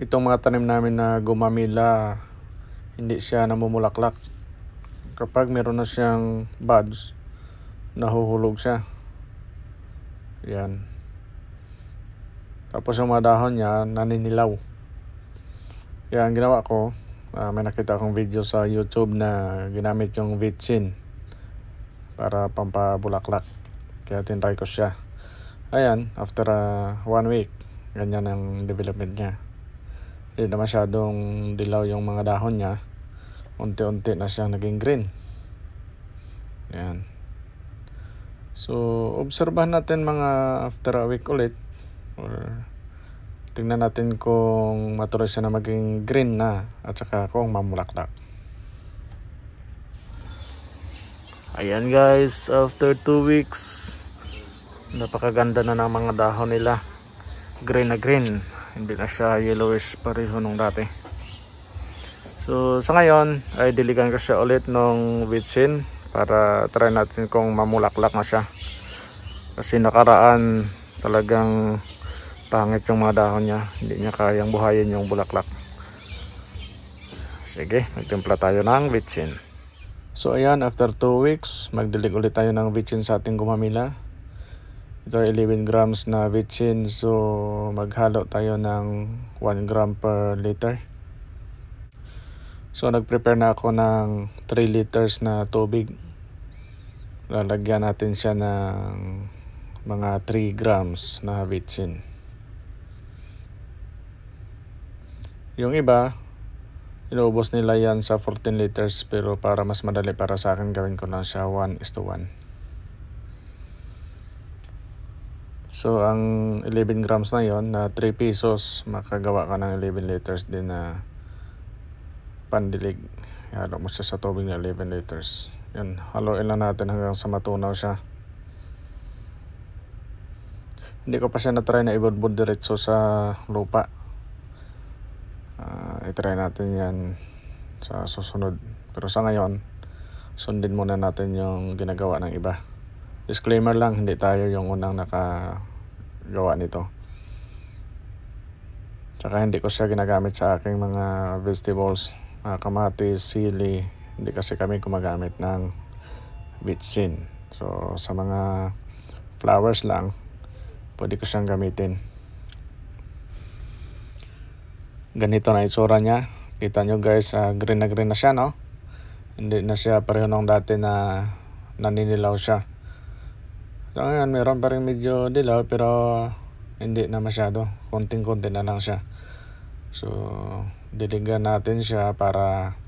itong mga tanim namin na gumamila hindi siya namumulaklak kapag meron na siyang buds nahuhulog siya yan tapos yung mga dahon niya naninilaw yan ginawa ko uh, may nakita akong video sa youtube na ginamit yung vitsin para pampabulaklak kaya tinry ko siya ayan after uh, one week ganyan ang development niya hindi eh, na masyadong dilaw yung mga dahon niya unti-unti na siyang naging green yan so obserbahan natin mga after a week ulit or tingnan natin kung matuloy siya na maging green na at saka kung mamulaklak ayan guys after 2 weeks napakaganda na ng mga dahon nila green na green hindi na siya yellowish pareho nung dati so sa ngayon ay diligan ko siya ulit nung bitsin para try natin kung mamulaklak na siya kasi nakaraan talagang pangit yung mga dahon niya hindi niya kayang buhayin yung bulaklak sige magtimpla tayo ng bitsin so ayan after 2 weeks magdilig ulit tayo ng bitsin sa ating gumamila ito 11 grams na vitsin so maghalo tayo ng 1 gram per liter so nagprepare na ako ng 3 liters na tubig lalagyan natin siya ng mga 3 grams na vitsin yung iba inuubos nila yan sa 14 liters pero para mas madali para sa akin gawin ko lang siya 1 is to 1 So, ang 11 grams na yon na 3 pesos, makagawa ka ng 11 liters din na pandilig. Halo mo siya sa tubig na 11 liters. Yan, haloin lang natin hanggang sa matunaw siya. Hindi ko pa siya na-try na ibudbud diretso sa lupa. Uh, itry natin yan sa susunod. Pero sa ngayon, sundin muna natin yung ginagawa ng iba. Disclaimer lang, hindi tayo yung unang naka gawa nito. Tsaka hindi ko siya ginagamit sa aking mga vegetables, mga kamatis, sili. Hindi kasi kami gumagamit ng bitsin. So sa mga flowers lang, pwede ko siyang gamitin. Ganito na itsura niya. Kita nyo guys, uh, green na green na siya no? Hindi na siya pareho nung dati na naninilaw siya. So ngayon, meron pa rin medyo dilaw pero hindi na masyado. Konting-konti na lang siya. So, diligan natin siya para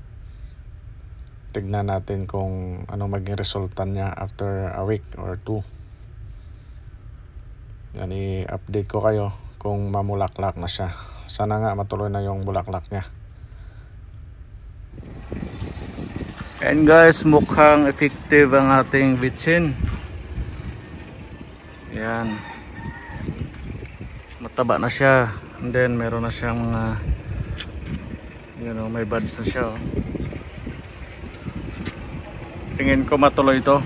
tignan natin kung anong maging resulta niya after a week or two. Yan, i-update ko kayo kung mamulaklak na siya. Sana nga matuloy na yung bulaklak niya. And guys, mukhang effective ang ating bitsin. Ayan. Mataba na siya. And then meron na siyang mga you know, may buds na siya. Oh. Tingin ko matuloy ito.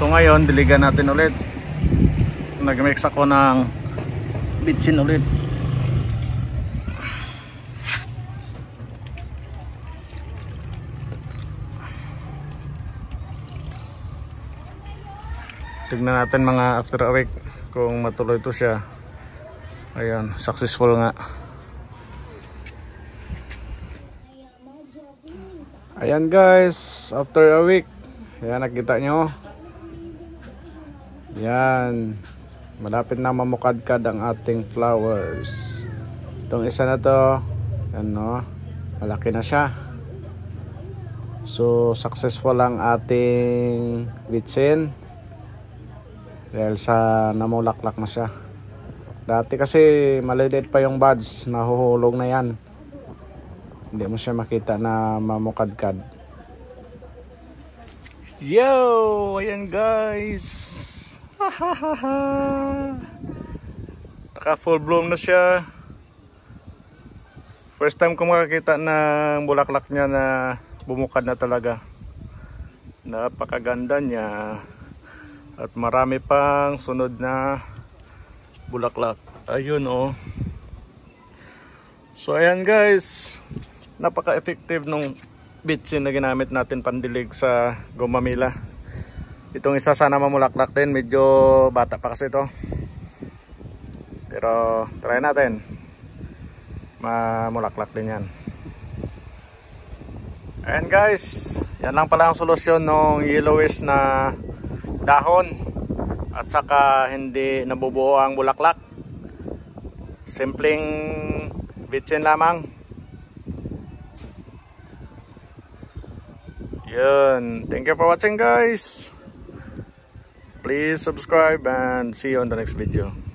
So ngayon, diligan natin ulit. Nag-mix ako ng bitsin ulit. tignan natin mga after a week kung matuloy to siya ayun successful nga ayan guys after a week ayan nakita nyo ayan malapit na mamukadkad ang ating flowers itong isa na to ayan no malaki na siya so successful ang ating witsin dahil sa namulaklak na siya dati kasi maledit pa yung buds nahuhulog na yan hindi mo siya makita na mamukadkad yo ayan guys naka full bloom na siya first time ko makakita ng bulaklak niya na bumukad na talaga napakaganda niya at marami pang sunod na bulaklak. Ayun oh. So ayan guys, napaka-effective nung bitsin na ginamit natin pandilig sa gumamila. Itong isa sana mamulaklak din, medyo bata pa kasi ito. Pero try natin. Mamulaklak din yan. And guys, yan lang pala ang solusyon ng yellowish na dahon at saka hindi nabubuo ang bulaklak simpleng bitsin lamang yun thank you for watching guys please subscribe and see you on the next video